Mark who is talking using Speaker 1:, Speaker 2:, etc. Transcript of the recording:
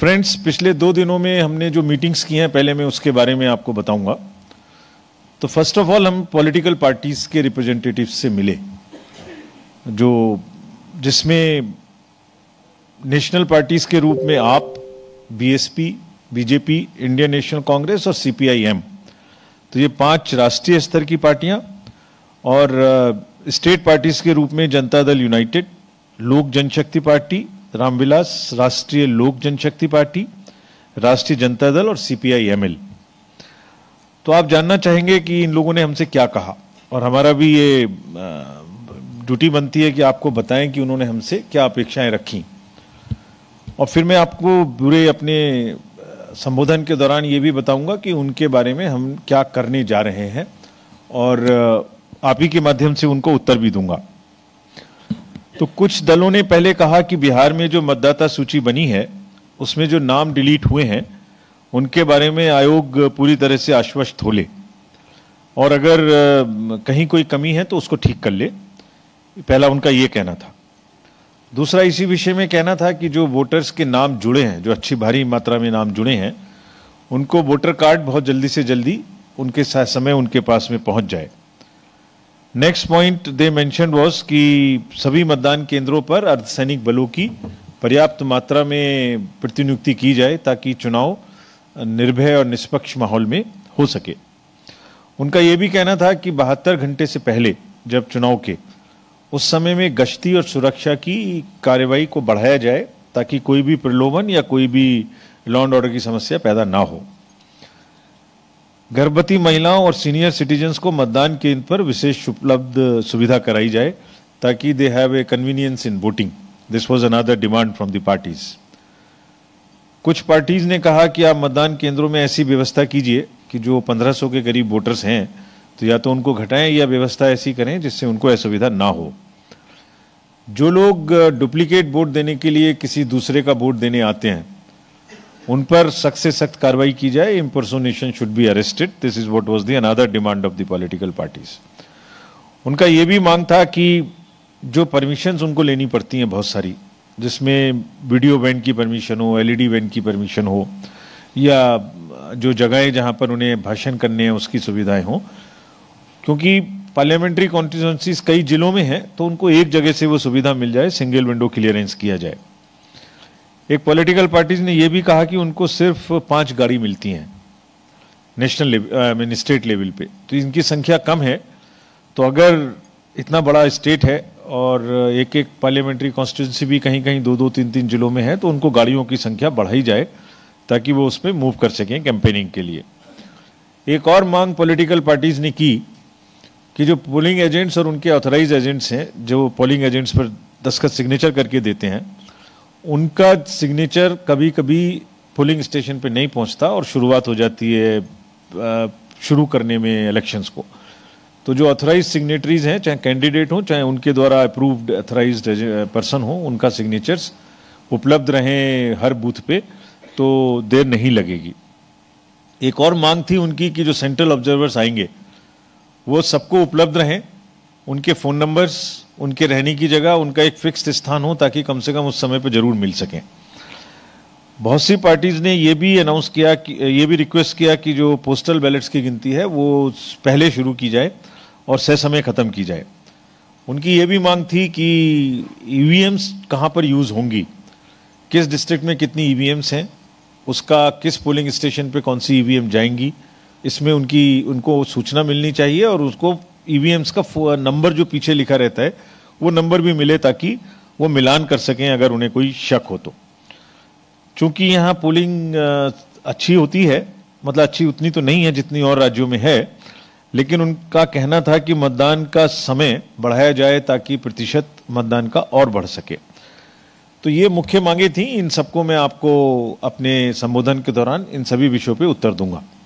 Speaker 1: friends पिछले दो दिनों में हमने जो मीटिंग्स की हैं पहले मैं उसके बारे में आपको बताऊंगा तो फर्स्ट ऑफ ऑल हम पॉलिटिकल पार्टीज़ के रिप्रेजेंटेटिव से मिले जो जिसमें नेशनल पार्टीज़ के रूप में आप बीएसपी, बीजेपी इंडियन नेशनल कांग्रेस और सीपीआईएम तो ये पांच राष्ट्रीय स्तर की पार्टियां और स्टेट uh, पार्टीज़ के रूप में जनता दल यूनाइटेड लोक जनशक्ति पार्टी रामविलास राष्ट्रीय लोक जनशक्ति पार्टी राष्ट्रीय जनता दल और सीपीआई एमएल तो आप जानना चाहेंगे कि इन लोगों ने हमसे क्या कहा और हमारा भी ये ड्यूटी बनती है कि आपको बताएं कि उन्होंने हमसे क्या अपेक्षाएं रखी और फिर मैं आपको बुरे अपने संबोधन के दौरान ये भी बताऊंगा कि उनके बारे में हम क्या करने जा रहे हैं और आप ही के माध्यम से उनको उत्तर भी दूंगा तो कुछ दलों ने पहले कहा कि बिहार में जो मतदाता सूची बनी है उसमें जो नाम डिलीट हुए हैं उनके बारे में आयोग पूरी तरह से आश्वस्त हो ले और अगर कहीं कोई कमी है तो उसको ठीक कर ले पहला उनका ये कहना था दूसरा इसी विषय में कहना था कि जो वोटर्स के नाम जुड़े हैं जो अच्छी भारी मात्रा में नाम जुड़े हैं उनको वोटर कार्ड बहुत जल्दी से जल्दी उनके समय उनके पास में पहुंच जाए next point they mention was कि सभी मतदान केंद्रों पर अर्धसैनिक बलों की पर्याप्त मात्रा में प्रतिनियुक्ति की जाए ताकि चुनाव निर्भय और निष्पक्ष माहौल में हो सके उनका यह भी कहना था कि बहत्तर घंटे से पहले जब चुनाव के उस समय में गश्ती और सुरक्षा की कार्रवाई को बढ़ाया जाए ताकि कोई भी प्रलोभन या कोई भी लॉ एंड ऑर्डर की समस्या पैदा ना हो गर्भवती महिलाओं और सीनियर सिटीजन्स को मतदान केंद्र पर विशेष उपलब्ध सुविधा कराई जाए ताकि they have a convenience in voting this was another demand from the parties कुछ पार्टीज ने कहा कि आप मतदान केंद्रों में ऐसी व्यवस्था कीजिए कि जो 1500 के करीब वोटर्स हैं तो या तो उनको घटाएं या व्यवस्था ऐसी करें जिससे उनको असुविधा ना हो जो लोग डुप्लीकेट वोट देने के लिए किसी दूसरे का वोट देने आते हैं उन पर सख्त से सख्त कार्रवाई की जाए impersonation should be arrested this is what was the another demand of the political parties उनका ये भी मांग था कि जो परमिशंस उनको लेनी पड़ती हैं बहुत सारी जिसमें वीडियो बैंड की परमिशन हो एलईडी बैंड e की परमिशन हो या जो जगहें जहां पर उन्हें भाषण करने हैं उसकी सुविधाएं हों क्योंकि पार्लियामेंट्री कॉन्स्टिट्यूंसीज कई जिलों में हैं तो उनको एक जगह से वो सुविधा मिल जाए सिंगल विंडो क्लियरेंस किया जाए एक पॉलिटिकल पार्टीज ने यह भी कहा कि उनको सिर्फ पांच गाड़ी मिलती हैं नेशनल लेवल स्टेट लेवल पे तो इनकी संख्या कम है तो अगर इतना बड़ा स्टेट है और एक एक पार्लियामेंट्री कॉन्स्टिट्यूंसी भी कहीं कहीं दो दो तीन तीन जिलों में है तो उनको गाड़ियों की संख्या बढ़ाई जाए ताकि वो उसमें मूव कर सकें कैंपेनिंग के लिए एक और मांग पॉलिटिकल पार्टीज़ ने की कि जो पोलिंग एजेंट्स और उनके ऑथराइज एजेंट्स हैं जो पोलिंग एजेंट्स पर दस्खत सिग्नेचर करके देते हैं उनका सिग्नेचर कभी कभी पोलिंग स्टेशन पे नहीं पहुंचता और शुरुआत हो जाती है शुरू करने में इलेक्शंस को तो जो अथोराइज सिग्नेटरीज हैं चाहे कैंडिडेट हों चाहे उनके द्वारा अप्रूव्ड अथोराइज पर्सन हो उनका सिग्नेचर्स उपलब्ध रहें हर बूथ पे तो देर नहीं लगेगी एक और मांग थी उनकी कि जो सेंट्रल ऑब्जर्वर्स आएंगे वो सबको उपलब्ध रहें उनके फ़ोन नंबर्स उनके रहने की जगह उनका एक फिक्स्ड स्थान हो ताकि कम से कम उस समय पर ज़रूर मिल सकें बहुत सी पार्टीज़ ने ये भी अनाउंस किया कि ये भी रिक्वेस्ट किया कि जो पोस्टल बैलेट्स की गिनती है वो पहले शुरू की जाए और सह समय ख़त्म की जाए उनकी ये भी मांग थी कि ई वी एम्स कहाँ पर यूज़ होंगी किस डिस्ट्रिक्ट में कितनी ई वी एम्स हैं उसका किस पोलिंग स्टेशन पे कौन सी ई वी एम जाएंगी इसमें उनकी उनको सूचना मिलनी चाहिए और उसको ईवीएम्स e का नंबर जो पीछे लिखा रहता है वो नंबर भी मिले ताकि वो मिलान कर सकें अगर उन्हें कोई शक हो तो चूंकि यहाँ पोलिंग अच्छी होती है मतलब अच्छी उतनी तो नहीं है जितनी और राज्यों में है लेकिन उनका कहना था कि मतदान का समय बढ़ाया जाए ताकि प्रतिशत मतदान का और बढ़ सके तो ये मुख्य मांगे थी इन सबको मैं आपको अपने संबोधन के दौरान इन सभी विषयों पर उत्तर दूंगा